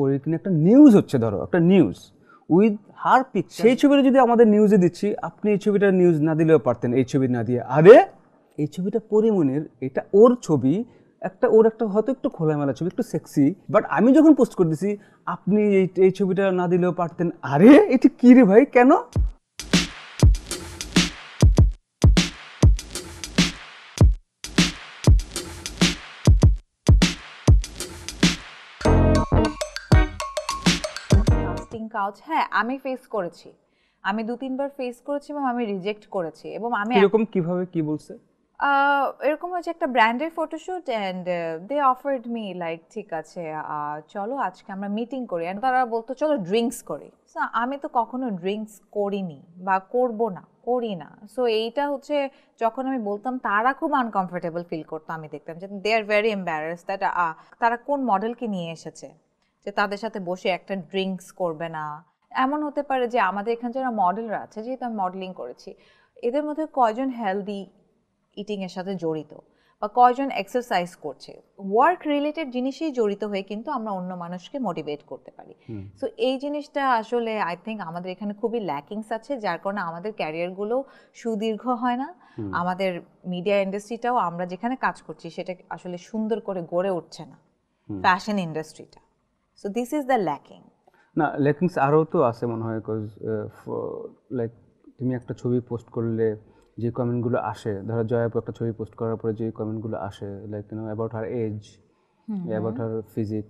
পরিকিনে মানে একটা নিউজ হচ্ছে ধরো একটা নিউজ উইথ হার পিক সেই ছবিটা যদি আমাদের নিউজে দিচ্ছি আপনি এই ছবিটা নিউজ না দিলেও পারতেন এই ছবি না দিয়ে আরে এই ছবিটা পরিমণির এটা ওর ছবি একটা ওর একটা হয়তো একটু খোলামেলা ছবি একটু সেক্সি বাট আমি যখন পোস্ট করে দিছি আপনি এই এই ছবিটা না দিলেও পারতেন আরে এটা কী রে ভাই কেন কাজ হ্যাঁ আমি ফেস করেছি আমি দু তিনবার ফেস করেছি এবং আমি রিজেক্ট করেছি এবং আমি এরকম কিভাবে কি বলছে এরকম হচ্ছে একটা ব্র্যান্ডের photoshoot and they offered me like ঠিক আছে চলো আজকে আমরা মিটিং করি অ্যান্ড তারা বলতো চলো ড্রিঙ্কস করি সো আমি তো কখনো ড্রিঙ্কস করিনি বা করব না করি না সো এইটা হচ্ছে যখন আমি বলতাম তারা খুব আনকমফোর্টেবল ফিল করতো আমি দেখতাম যে they are very embarrass that তারা কোন মডেলকে নিয়ে এসেছে যে তাদের সাথে বসে একটা ড্রিঙ্কস করবে না এমন হতে পারে যে আমাদের এখানে যারা মডেলরা আছে যেহেতু আমি মডেলিং করেছি এদের মধ্যে কয়জন হেলদি ইটিংয়ের সাথে জড়িত বা কয়জন এক্সারসাইজ করছে ওয়ার্ক রিলেটেড জিনিসেই জড়িত হয়ে কিন্তু আমরা অন্য মানুষকে মোটিভেট করতে পারি সো এই জিনিসটা আসলে আই থিঙ্ক আমাদের এখানে খুবই ল্যাকিংস আছে যার কারণে আমাদের ক্যারিয়ারগুলো সুদীর্ঘ হয় না আমাদের মিডিয়া ইন্ডাস্ট্রিটাও আমরা যেখানে কাজ করছি সেটা আসলে সুন্দর করে গড়ে উঠছে না ফ্যাশন ইন্ডাস্ট্রিটা so this is the lacking না ল্যাকিংস আরও তো আছে মনে হয় বিকজ লাইক uh, তুমি একটা ছবি পোস্ট করলে যে কমেন্টগুলো আসে ধরো জয়াপু একটা ছবি পোস্ট করার পরে যে কমেন্টগুলো আসে like you know about her age about her physique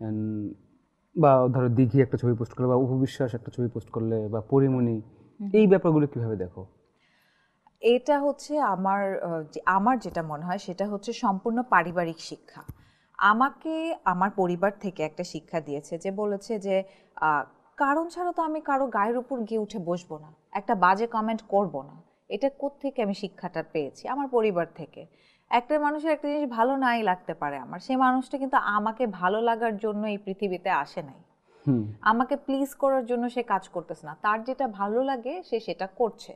and বা ধরো দিঘি একটা ছবি পোস্ট করলে বা উপবিশ্বাস একটা ছবি পোস্ট করলে বা পরিমণি এই ব্যাপারগুলো কিভাবে দেখো এটা হচ্ছে আমার আমার যেটা মনে হয় সেটা হচ্ছে সম্পূর্ণ পারিবারিক শিক্ষা আমাকে আমার পরিবার থেকে একটা শিক্ষা দিয়েছে যে বলেছে যে কারণ ছাড়া তো আমি কারো গায়ের উপর গিয়ে উঠে বসবো না একটা বাজে কমেন্ট করব না এটা থেকে আমি শিক্ষাটা পেয়েছি আমার পরিবার থেকে একটা মানুষের একটা জিনিস ভালো নাই লাগতে পারে আমার সেই মানুষটা কিন্তু আমাকে ভালো লাগার জন্য এই পৃথিবীতে আসে নাই আমাকে প্লিজ করার জন্য সে কাজ করতেছে না তার যেটা ভালো লাগে সে সেটা করছে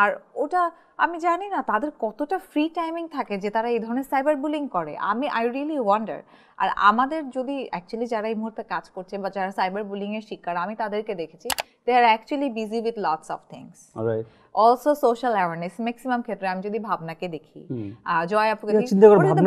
আর ওটা আমি জানি না তাদের কতটা ফ্রি টাইমিং থাকে যে তারা এই ধরনের সাইবার বুলিং করে আমি আই রিয়েলি ওয়ান্ডার আর আমাদের যদি অ্যাকচুয়ালি যারা এই মুহূর্তে কাজ করছে বা যারা সাইবার বুলিং এর শিকার আমি তাদেরকে দেখেছি they are actually busy with lots of things also social awareness maximum ক্ষেত্রে আমি যদি ভাবনাকে দেখি জয় আপুকে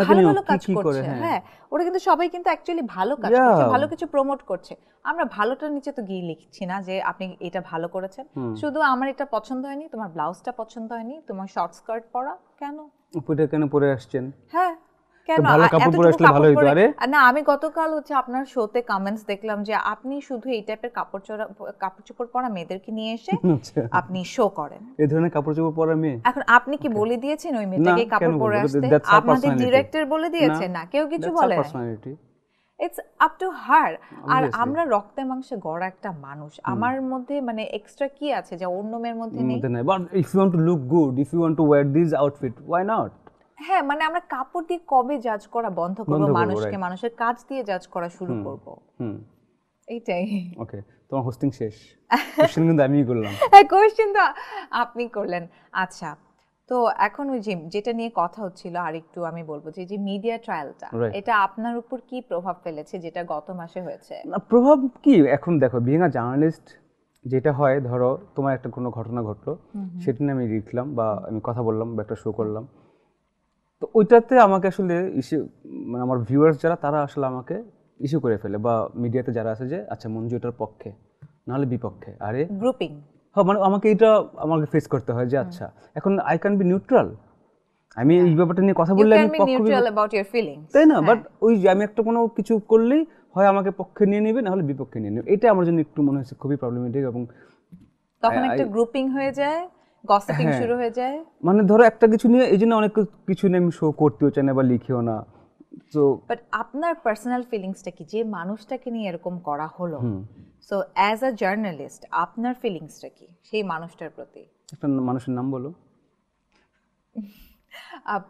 ভালো ভালো কাজ করছে হ্যাঁ।, হ্যাঁ ওরা কিন্তু সবাই কিন্তু অ্যাকচুয়ালি ভালো কাজ করছে ভালো কিছু প্রমোট করছে আমরা ভালোটার নিচে তো গিয়ে লিখছি না যে আপনি এটা ভালো করেছেন শুধু আমার এটা পছন্দ হয়নি তোমার ব্লাউজটা পছন্দ হয়নি তোমার শর্ট স্কার্ট পরা কেন উপরে কেন পরে আসছেন হ্যাঁ আমি গতকাল হচ্ছে আপনার শোতে কমেন্টস দেখলাম যে আপনি শুধু এই টাইপের কাপড় চোরা কাপড় চোপড় পরা মেয়েদেরকে নিয়ে এসে আচ্ছা। আপনি শো করেন এই ধরনের কাপড় চোপড় পরা মেয়ে এখন আপনি কি বলে দিয়েছেন ওই মেয়েটাকে কাপড় পরে আসতে আপনাদের ডিরেক্টর বলে দিয়েছেন না কেউ কিছু বলে ইটস আপ টু হার আর আমরা রক্তে মাংসে গড়া একটা মানুষ আমার মধ্যে মানে এক্সট্রা কি আছে যা অন্য মেয়ের মধ্যে নেই but if you want to look good if you want to wear this outfit why not হ্যাঁ মানে আমরা কাপড় দিয়ে কবে জাজ করা বন্ধ করব মানুষকে মানুষের কাজ দিয়ে জাজ করা শুরু করব হুম এইটাই ওকে তোমার হোস্টিং শেষ কোশ্চেন কিন্তু আমিই করলাম হ্যাঁ কোশ্চেন তো আপনি করলেন আচ্ছা তো এখন ওই যে যেটা নিয়ে কথা হচ্ছিল আর একটু আমি বলবো যে যে মিডিয়া ট্রায়ালটা এটা আপনার উপর কি প্রভাব ফেলেছে যেটা গত মাসে হয়েছে প্রভাব কি এখন দেখো বিং আ জার্নালিস্ট যেটা হয় ধরো তোমার একটা কোনো ঘটনা ঘটলো সেটা নিয়ে আমি লিখলাম বা আমি কথা বললাম বা একটা শো করলাম তো ওইটাতে আমাকে আসলে ইস্যু মানে আমার ভিউয়ার্স যারা তারা আসলে আমাকে ইস্যু করে ফেলে বা মিডিয়াতে যারা আছে যে আচ্ছা মঞ্জু এটার পক্ষে নাহলে বিপক্ষে আরে গ্রুপিং হ্যাঁ মানে আমাকে এটা আমাকে ফেস করতে হয় যে আচ্ছা এখন আই ক্যান বি নিউট্রাল আমি এই হ্যাঁ। ব্যাপারটা নিয়ে কথা বললে আমি তাই না বাট হ্যাঁ। ওই যে আমি একটা কোনো কিছু করলেই হয় আমাকে পক্ষে নিয়ে নেবে নাহলে বিপক্ষে নিয়ে নেবে এটা আমার জন্য একটু মনে হয়েছে খুবই প্রবলেমেটিক এবং তখন একটা গ্রুপিং হয়ে যায় গসিপিং হ্যাঁ। শুরু হয়ে যায় মানে ধরো একটা কিছু নিয়ে এই জন্য অনেক কিছু নিয়ে আমি শো করতেও চাই না বা লিখিও না তো বাট আপনার পার্সোনাল ফিলিংসটা কি যে মানুষটাকে নিয়ে এরকম করা হলো সো অ্যাজ আ জার্নালিস্ট আপনার ফিলিংসটা কি সেই মানুষটার প্রতি একটা মানুষের নাম বলো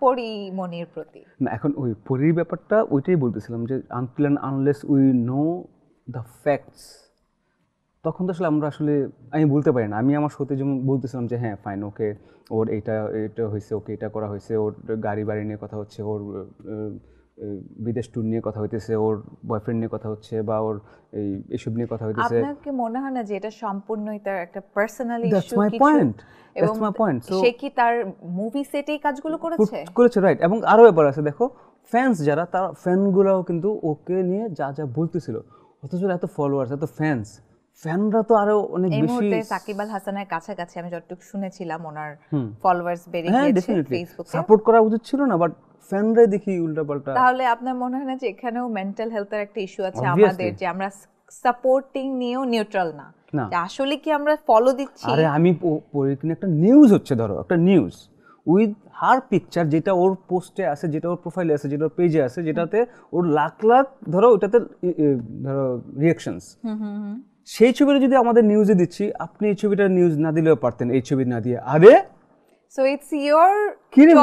পরি মনির প্রতি না এখন ওই পরির ব্যাপারটা ওইটাই বলতেছিলাম যে until unless we know the facts তখন তো আসলে আমরা আসলে আমি বলতে পারি না আমি আমার সত্যি যেমন বলতেছিলাম যে হ্যাঁ ফাইন ওকে ওর এটা এটা হয়েছে ওকে এটা করা হয়েছে ওর গাড়ি বাড়ি নিয়ে কথা হচ্ছে ওর বিদেশ ট্যুর নিয়ে কথা হইতেছে ওর বয়ফ্রেন্ড নিয়ে কথা হচ্ছে বা ওর এই এসব নিয়ে কথা হইতেছে আপনাকে মনে হয় না যে এটা সম্পূর্ণই তার একটা personal issue that's my point that's my point so সে কি তার মুভি সেটেই কাজগুলো করেছে করেছে রাইট এবং আরো ব্যাপার আছে দেখো ফ্যান্স যারা তার ফ্যানগুলোও কিন্তু ওকে নিয়ে যা যা বলতেছিল অথচ এত ফলোয়ার্স এত ফ্যান্স ফ্যানরা তো আরো অনেক বেশি এই মুহূর্তে সাকিব আল হাসানের কাছাকাছি আমি যতটুকু শুনেছিলাম ওনার ফলোয়ার্স বেড়ে হ্যাঁ, গিয়েছে ফেসবুকে সাপোর্ট করা উচিত ছিল না বাট ফ্যানরা দেখি উল্টাপাল্টা তাহলে আপনার মনে হয় না যে এখানেও মেন্টাল হেলথের একটা ইস্যু আছে আমাদের যে আমরা সাপোর্টিং নিয়েও নিউট্রাল না আসলে কি আমরা ফলো দিচ্ছি আরে আমি পরিকিনে একটা নিউজ হচ্ছে ধরো একটা নিউজ উইথ হার পিকচার যেটা ওর পোস্টে আছে যেটা ওর প্রোফাইলে আছে যেটা ওর পেজে আছে যেটাতে ওর লাখ লাখ ধরো ওটাতে ধরো রিয়াকশনস সেই ছবিটা যদি আমাদের নিউজে দিচ্ছি আপনি এই ছবিটা নিউজ না দিলেও পারতেন এই ছবি না দিয়ে আরে সো ইটস ইওর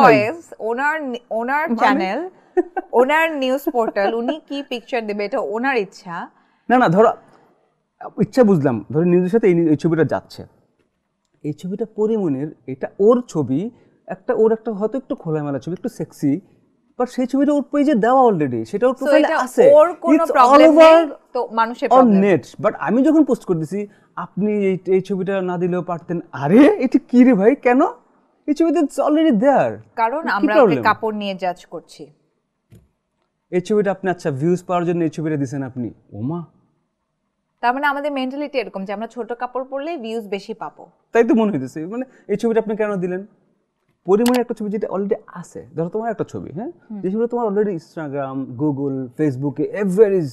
চয়েস ওনার ওনার চ্যানেল ওনার নিউজ পোর্টাল উনি কি পিকচার দেবে এটা ওনার ইচ্ছা না না ধরো ইচ্ছা বুঝলাম ধরো নিউজের সাথে এই ছবিটা যাচ্ছে এই ছবিটা পরিমনের এটা ওর ছবি একটা ওর একটা হয়তো একটু খোলামেলা ছবি একটু সেক্সি বাট সেই ছবিটা ওর পেজে দেওয়া অলরেডি সেটা ওর প্রোফাইলে আছে ওর কোনো প্রবলেম নেই তো মানুষের প্রবলেম অন নেট বাট আমি যখন পোস্ট করে দিছি আপনি এই এই ছবিটা না দিলেও পারতেন আরে এটা কি রে ভাই কেন এই ছবিটা অলরেডি দেয়ার কারণ আমরা ওকে কাপড় নিয়ে জাজ করছি এই ছবিটা আপনি আচ্ছা ভিউজ পাওয়ার জন্য এই ছবিটা দিবেন আপনি ওমা তার মানে আমাদের মেন্টালিটি এরকম যে আমরা ছোট কাপড় পরলে ভিউজ বেশি পাবো তাই তো মনে হইতেছে মানে এই ছবিটা আপনি কেন দিলেন পরিমাণে একটা ছবি যেটা অলরেডি আছে ধরো তোমার একটা ছবি হ্যাঁ যেগুলো তোমার অলরেডি ইনস্টাগ্রাম গুগল ফেসবুকে এভরিওয়ার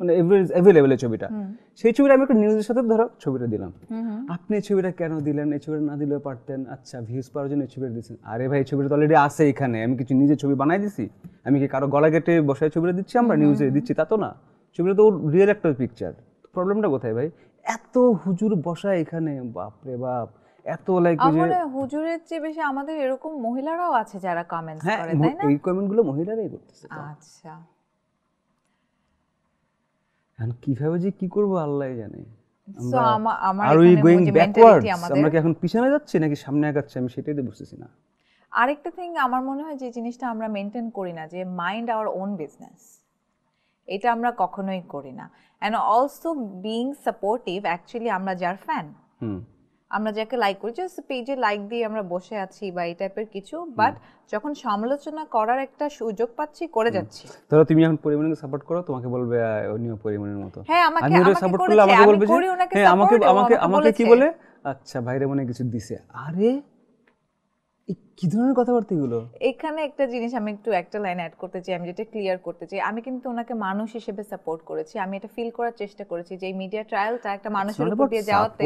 মানে এভারেজ অ্যাভেলেবেল ছবিটা সেই ছবিটা আমি একটা নিউজের সাথে ধরো ছবিটা দিলাম আপনি ছবিটা কেন দিলেন এই ছবিটা না দিলেও পারতেন আচ্ছা ভিউজ পাওয়ার জন্য এই ছবিটা দিচ্ছেন আরে ভাই ছবিটা তো অলরেডি আছে এখানে আমি কিছু নিজে ছবি বানাই দিছি আমি কি কারো গলা কেটে বসায় ছবিটা দিচ্ছি আমরা নিউজে দিচ্ছি তা তো না ছবিটা তো রিয়েল একটা পিকচার প্রবলেমটা কোথায় ভাই এত হুজুর বসা এখানে বাপরে বাপ এত লাইক যে হুজুরের চেয়ে বেশি আমাদের এরকম মহিলারাও আছে যারা কমেন্টস হ্যাঁ, করে তাই না এই গুলো মহিলারাই করতেছে আচ্ছা এখন কিভাবে যে কি করব আল্লাহই জানে আর উই ব্যাকওয়ার্ডস আমরা কি এখন পিছনে যাচ্ছি নাকি সামনে আগাচ্ছি আমি সেটাই তো বুঝতেছি না আরেকটা থিং আমার মনে হয় যে জিনিসটা আমরা মেনটেন করি না যে মাইন্ড আওয়ার ওন বিজনেস এটা আমরা কখনোই করি না and also being supportive actually আমরা যার ফ্যান হুম আমরা যাকে লাইক করি জাস্ট পেজে লাইক দিয়ে আমরা বসে আছি বা এই টাইপের কিছু বাট যখন সমালোচনা করার একটা সুযোগ পাচ্ছি করে যাচ্ছি ধরো তুমি এখন পরিমণিকে সাপোর্ট করো তোমাকে বলবে নিয়ম পরিমাণের মতো হ্যাঁ আমাকে আমাকে সাপোর্ট করলে আমাকে বলবে যে হ্যাঁ, আমাকে আমাকে আমাকে কি বলে আচ্ছা ভাইরে মনে কিছু দিছে আরে কি ধরনের কথাবার্তা এগুলো এখানে একটা জিনিস আমি একটু একটা লাইন অ্যাড করতে চাই আমি যেটা ক্লিয়ার করতে চাই আমি কিন্তু ওনাকে মানুষ হিসেবে সাপোর্ট করেছি আমি এটা ফিল করার চেষ্টা করেছি যে মিডিয়া ট্রায়ালটা একটা মানুষের উপর দিয়ে যাওয়াতে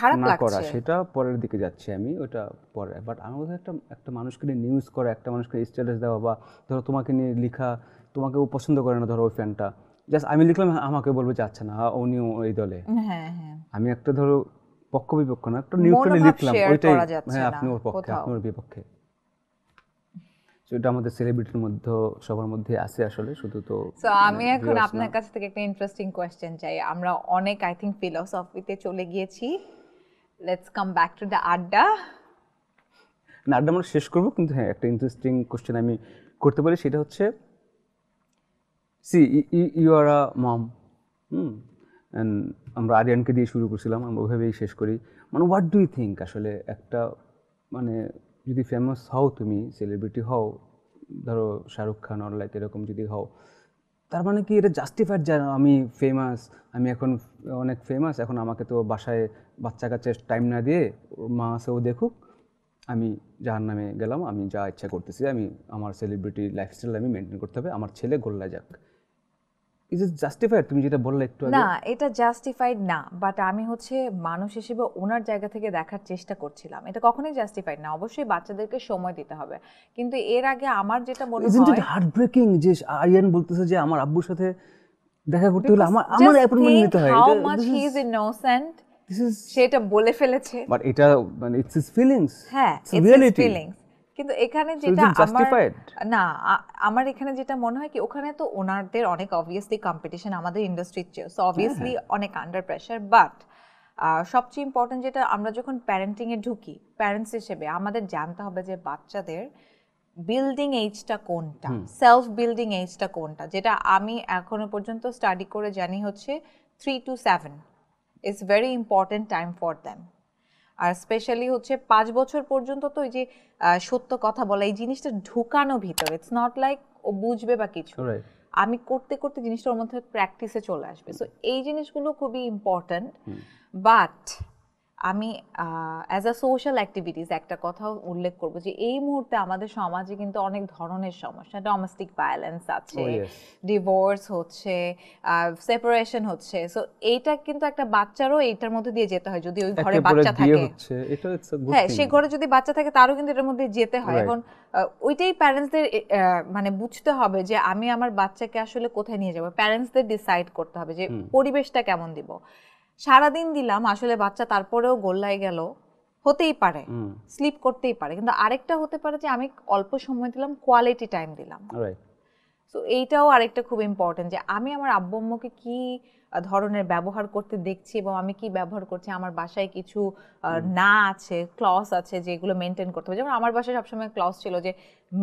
খারাপ লাগছে সেটা পরের দিকে যাচ্ছে আমি ওটা পরে বাট আমার একটা একটা মানুষকে নিউজ করা একটা মানুষকে স্ট্যাটাস দেওয়া বা ধরো তোমাকে নিয়ে লেখা তোমাকে ও পছন্দ করে না ধরো ওই ফ্যানটা জাস্ট আমি লিখলাম আমাকে বলবো যাচ্ছে না উনিও এই দলে হ্যাঁ হ্যাঁ আমি একটা ধরো পক্ষ বিপক্ষ না একটা নিউট্রালি লিখলাম ওইটাই হ্যাঁ আপনি ওর পক্ষে আপনি ওর বিপক্ষে আমাদের সেলিব্রিটির মধ্যে সবার মধ্যে আসলে শুধু তো সো আমি হ্যাঁ, এখন আপনার কাছ থেকে একটা ইন্টারেস্টিং কোশ্চেন চাই আমরা অনেক আই থিংক ফিলোসফিতে চলে গিয়েছি let's come back to the adda না আড্ডা আমরা শেষ করব কিন্তু হ্যাঁ একটা ইন্টারেস্টিং কোশ্চেন আমি করতে পারি সেটা হচ্ছে see you are a mom hmm and আমরা আরিয়ানকে দিয়ে শুরু করছিলাম আমরা ওইভাবেই শেষ করি মানে হোয়াট ডু ইউ থিঙ্ক আসলে একটা মানে যদি ফেমাস হও তুমি সেলিব্রিটি হও ধরো শাহরুখ খান অনলাইন এরকম যদি হও তার মানে কি এটা জাস্টিফাইড যা আমি ফেমাস আমি এখন অনেক ফেমাস এখন আমাকে তো বাসায় বাচ্চা কাছে টাইম না দিয়ে মা সেও দেখুক আমি যার নামে গেলাম আমি যা ইচ্ছা করতেছি আমি আমার সেলিব্রিটি লাইফস্টাইল আমি মেনটেন করতে হবে আমার ছেলে গোল্লা যাক ইজ ইট জাস্টিফাইড তুমি যেটা বললে একটু না এটা জাস্টিফাইড না বাট আমি হচ্ছে মানুষ হিসেবে ওনার জায়গা থেকে দেখার চেষ্টা করছিলাম এটা কখনোই জাস্টিফাইড না অবশ্যই বাচ্চাদেরকে সময় দিতে হবে কিন্তু এর আগে আমার যেটা মনে হয় ইজ ইট হার্ট ব্রেকিং যে আরিয়ান বলতেছে যে আমার আব্বুর সাথে দেখা করতে আমার আমার অ্যাপয়েন্টমেন্ট নিতে হয় how much he is innocent সেটা বলে ফেলেছে বাট এটা মানে ইটস ইজ ফিলিংস হ্যাঁ ইটস ফিলিংস কিন্তু এখানে যেটা আমার না আমার এখানে যেটা মনে হয় কি ওখানে তো ওনারদের অনেক অবভিয়াসলি কম্পিটিশন আমাদের ইন্ডাস্ট্রির চেয়ে সো অবভিয়াসলি হ্যাঁ, হ্যাঁ। অনেক আন্ডার প্রেশার বাট সবচেয়ে ইম্পর্টেন্ট যেটা আমরা যখন প্যারেন্টিংয়ে ঢুকি প্যারেন্টস হিসেবে আমাদের জানতে হবে যে বাচ্চাদের বিল্ডিং এইজটা কোনটা সেলফ বিল্ডিং এইজটা কোনটা যেটা আমি এখনো পর্যন্ত স্টাডি করে জানি হচ্ছে three to seven it's very important time for them আর স্পেশালি হচ্ছে পাঁচ বছর পর্যন্ত তো এই যে সত্য কথা বলা এই জিনিসটা ঢুকানো ভিতরে ইটস নট লাইক ও বুঝবে বা কিছু আমি করতে করতে জিনিসটার মধ্যে প্র্যাকটিসে চলে আসবে সো এই জিনিসগুলো খুবই ইম্পর্ট্যান্ট বাট আমি অ্যাজ আ সোশ্যাল অ্যাক্টিভিটিস একটা কথাও উল্লেখ করব যে এই মুহূর্তে আমাদের সমাজে কিন্তু অনেক ধরনের সমস্যা ডোমেস্টিক ভায়োলেন্স আছে ডিভোর্স oh, হচ্ছে সেপারেশন হচ্ছে সো এইটা কিন্তু একটা বাচ্চারও এইটার মধ্যে দিয়ে যেতে হয় যদি ওই ঘরে বাচ্চা থাকে হ্যাঁ সেই ঘরে যদি বাচ্চা থাকে তারও কিন্তু এটার মধ্যে যেতে হয় এবং ওইটাই প্যারেন্টসদের মানে বুঝতে হবে যে আমি আমার বাচ্চাকে আসলে কোথায় নিয়ে যাবো প্যারেন্টসদের ডিসাইড করতে হবে যে পরিবেশটা কেমন দিব সারাদিন দিলাম আসলে বাচ্চা তারপরেও গোল্লায় গেল হতেই পারে স্লিপ করতেই পারে কিন্তু আরেকটা হতে পারে যে আমি অল্প সময় দিলাম কোয়ালিটি টাইম দিলাম রাইট সো এইটাও আরেকটা খুব ইম্পর্টেন্ট যে আমি আমার আব্বু আম্মুকে কী ধরনের ব্যবহার করতে দেখছি এবং আমি কি ব্যবহার করছি আমার বাসায় কিছু না আছে ক্লস আছে যেগুলো মেনটেন করতে হবে যেমন আমার বাসায় সবসময় ক্লস ছিল যে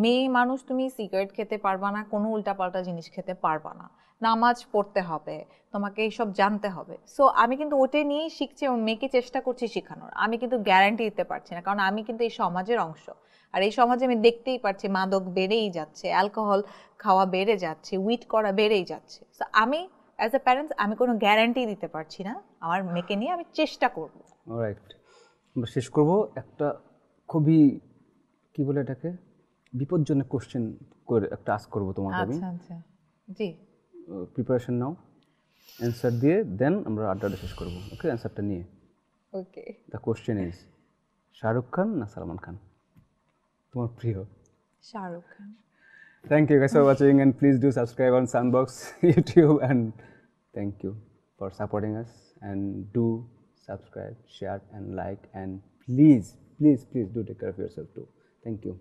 মেয়ে মানুষ তুমি সিগারেট খেতে পারবা না কোনো উল্টাপাল্টা জিনিস খেতে পারবা না নামাজ পড়তে হবে তোমাকে এইসব জানতে হবে সো আমি কিন্তু ওটাই নিয়েই শিখছি এবং মেয়েকে চেষ্টা করছি শেখানোর আমি কিন্তু গ্যারান্টি দিতে পারছি না কারণ আমি কিন্তু এই সমাজের অংশ আর এই সমাজে আমি দেখতেই পাচ্ছি মাদক বেড়েই যাচ্ছে অ্যালকোহল খাওয়া বেড়ে যাচ্ছে উইট করা বেড়েই যাচ্ছে তো আমি অ্যাজ এ প্যারেন্টস আমি কোনো গ্যারান্টি দিতে পারছি না আমার মেয়েকে নিয়ে আমি চেষ্টা করব রাইট আমরা শেষ করব একটা খুবই কি বলে এটাকে বিপজ্জনক কোশ্চেন করে একটা আস্ক করব তোমার আমি আচ্ছা আচ্ছা জি প্রিপারেশন নাও অ্যান্সার দিয়ে দেন আমরা আড্ডা শেষ করব ওকে অ্যান্সারটা নিয়ে okay the question is Shahrukh Khan না সালমান খান more priyo shahrukh thank you guys for watching and please do subscribe on sandbox youtube and thank you for supporting us and do subscribe share and like and please please please do take care of yourself too thank you